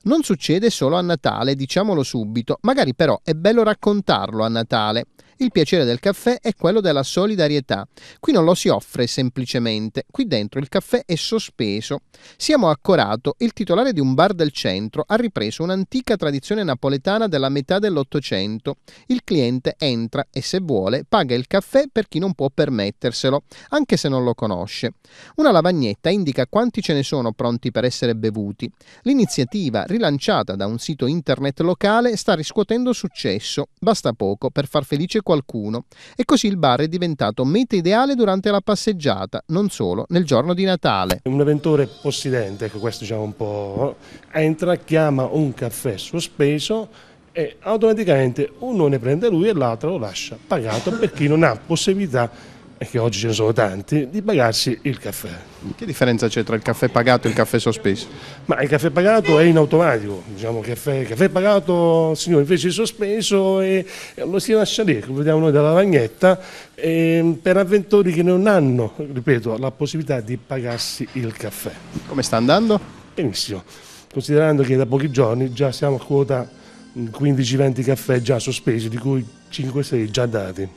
Non succede solo a Natale, diciamolo subito, magari però è bello raccontarlo a Natale. Il piacere del caffè è quello della solidarietà. Qui non lo si offre semplicemente, qui dentro il caffè è sospeso. Siamo a Corato, il titolare di un bar del centro ha ripreso un'antica tradizione napoletana della metà dell'Ottocento. Il cliente entra e se vuole paga il caffè per chi non può permetterselo, anche se non lo conosce. Una lavagnetta indica quanti ce ne sono pronti per essere bevuti. L'iniziativa, rilanciata da un sito internet locale, sta riscuotendo successo. Basta poco per far felice qualcuno e così il bar è diventato meta ideale durante la passeggiata, non solo nel giorno di Natale. Un avventore possidente, ecco questo diciamo un po', entra, chiama un caffè sospeso e automaticamente uno ne prende lui e l'altro lo lascia pagato per chi non ha possibilità di e che oggi ce ne sono tanti, di pagarsi il caffè. Che differenza c'è tra il caffè pagato e il caffè sospeso? Ma il caffè pagato è in automatico, diciamo, caffè, caffè pagato, signore, invece è sospeso eh, e lo si lascia lì, come vediamo noi dalla lagnetta, ehm, per avventori che non hanno, ripeto, la possibilità di pagarsi il caffè. Come sta andando? Benissimo, considerando che da pochi giorni già siamo a quota 15-20 mm, caffè già sospesi, di cui 5-6 già dati.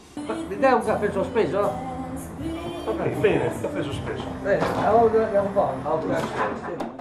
Mi dai un caffè sospeso? No? Ok, bene, ha preso speso. Bene, allora andiamo qua.